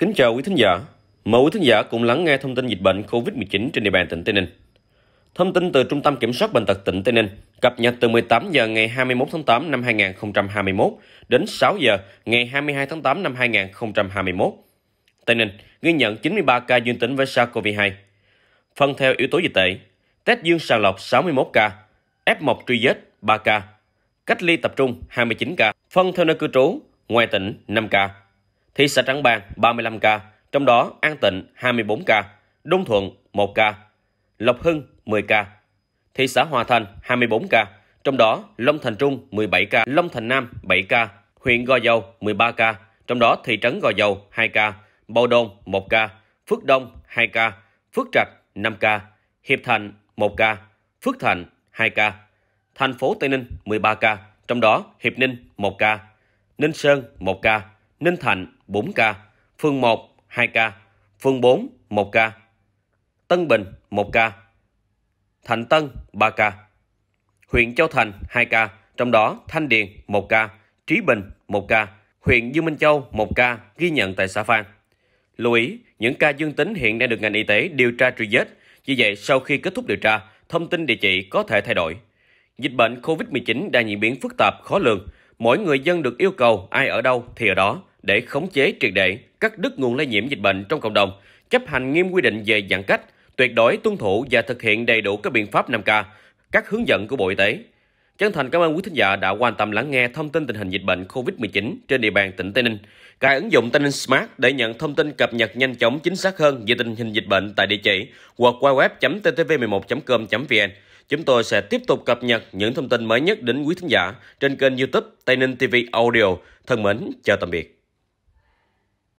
Kính chào quý thính giả. Mời quý thính giả cùng lắng nghe thông tin dịch bệnh COVID-19 trên địa bàn tỉnh Tây Ninh. Thông tin từ Trung tâm Kiểm soát Bệnh tật tỉnh Tây Ninh cập nhật từ 18 giờ ngày 21 tháng 8 năm 2021 đến 6 giờ ngày 22 tháng 8 năm 2021. Tây Ninh ghi nhận 93 ca dương tính với SARS-CoV-2. Phân theo yếu tố dịch tễ, test dương sàng lọc 61 ca, F1 truy vết 3 ca, cách ly tập trung 29 ca, phân theo nơi cư trú, ngoài tỉnh 5 ca thị xã Trảng Bàng 35 ca, trong đó An Tịnh 24 ca, Đông Thuận 1 ca, Lộc Hưng 10 ca, thị xã Hòa Thành 24 ca, trong đó Long Thành Trung 17 ca, Long Thành Nam 7 ca, huyện Gò Dầu 13 ca, trong đó thị trấn Gò Dầu 2 ca, Bầu Đôn 1 ca, Phước Đông 2 ca, Phước Trạch 5 ca, Hiệp Thành 1 ca, Phước Thành 2 ca, thành phố Tây Ninh 13 ca, trong đó Hiệp Ninh 1 ca, Ninh Sơn 1 ca, Ninh thành 4 ca, phường 1 2 ca, phường 4 1 ca, Tân Bình 1 ca, thành Tân 3 ca, huyện Châu Thành 2 ca, trong đó Thanh Điền 1 ca, Trí Bình 1 ca, huyện Dương Minh Châu 1 ca ghi nhận tại xã Phan. Lưu ý, những ca dương tính hiện đang được ngành y tế điều tra truy vết, vì vậy sau khi kết thúc điều tra, thông tin địa chỉ có thể thay đổi. Dịch bệnh COVID-19 đang diễn biến phức tạp, khó lường. Mỗi người dân được yêu cầu ai ở đâu thì ở đó, để khống chế triệt để cắt đứt nguồn lây nhiễm dịch bệnh trong cộng đồng, chấp hành nghiêm quy định về giãn cách, tuyệt đối tuân thủ và thực hiện đầy đủ các biện pháp 5K, các hướng dẫn của Bộ Y tế. Chân thành cảm ơn quý thính giả đã quan tâm lắng nghe thông tin tình hình dịch bệnh COVID-19 trên địa bàn tỉnh Tây Ninh. Cài ứng dụng Tây Ninh Smart để nhận thông tin cập nhật nhanh chóng chính xác hơn về tình hình dịch bệnh tại địa chỉ hoặc qua web.ttv11.com.vn. Chúng tôi sẽ tiếp tục cập nhật những thông tin mới nhất đến quý thính giả trên kênh YouTube Tây Ninh TV Audio. Thân mến, chào tạm biệt.